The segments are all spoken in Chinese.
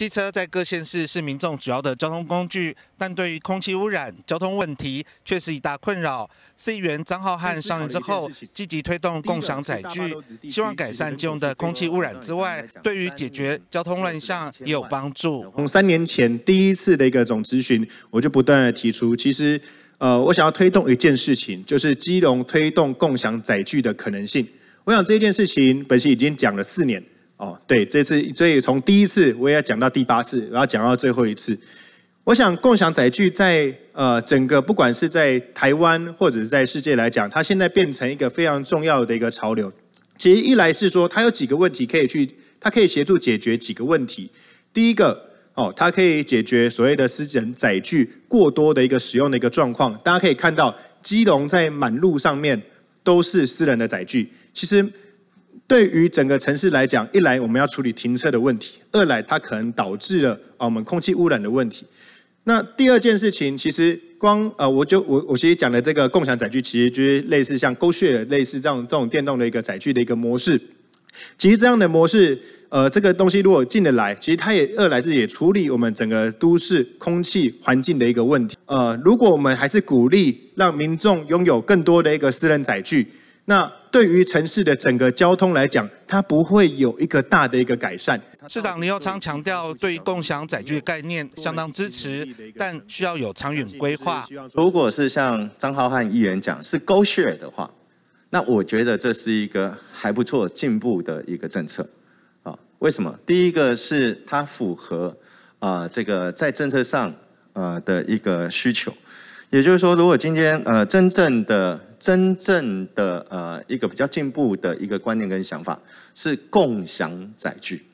机车在各县市是民众主要的交通工具，但对于空气污染、交通问题却是一大困扰。市议员张浩汉上任之后，积极推动共享载具，希望改善金融的空气污染之外，对于解决交通乱象也有帮助。从三年前第一次的一个总咨询，我就不断的提出，其实，呃，我想要推动一件事情，就是基隆推动共享载具的可能性。我想这件事情本身已经讲了四年。哦，对，这次所以从第一次我也要讲到第八次，我要讲到最后一次。我想共享载具在呃整个不管是在台湾或者是在世界来讲，它现在变成一个非常重要的一个潮流。其实一来是说它有几个问题可以去，它可以协助解决几个问题。第一个哦，它可以解决所谓的私人载具过多的一个使用的一个状况。大家可以看到，基隆在满路上面都是私人的载具，其实。对于整个城市来讲，一来我们要处理停车的问题，二来它可能导致了啊我们空气污染的问题。那第二件事情，其实光呃，我就我我其实讲的这个共享载具，其实就是类似像 GoShare 类似这样这种电动的一个载具的一个模式。其实这样的模式，呃，这个东西如果进得来，其实它也二来是也处理我们整个都市空气环境的一个问题。呃，如果我们还是鼓励让民众拥有更多的一个私人载具。那对于城市的整个交通来讲，它不会有一个大的一个改善。市长李幼昌强调，对共享载具概念相当支持，但需要有长远规划。如果是像张浩瀚议员讲是 r 血的话，那我觉得这是一个还不错进步的一个政策。啊，为什么？第一个是它符合啊这个在政策上啊的一个需求。也就是说，如果今天呃真正的真正的呃一个比较进步的一个观念跟想法是共享载具，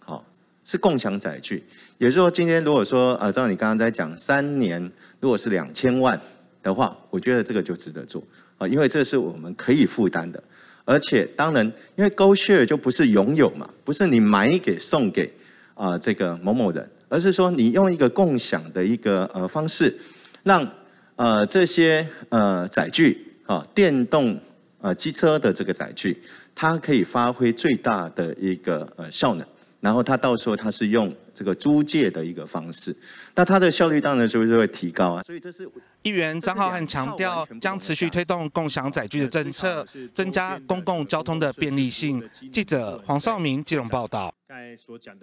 好，是共享载具。也就是说，今天如果说呃，照你刚刚在讲，三年如果是两千万的话，我觉得这个就值得做啊，因为这是我们可以负担的。而且，当然，因为 Share 就不是拥有嘛，不是你买给送给啊这个某某人，而是说你用一个共享的一个呃方式，让呃这些呃载具。啊，电动呃机车的这个载具，它可以发挥最大的一个呃效能，然后它到时候它是用这个租借的一个方式，那它的效率当然就是会提高啊。所以这是议员张浩汉强调，将持续推动共享载具的政策，增加公共交通的便利性。记者黄少明金融报道。所讲的。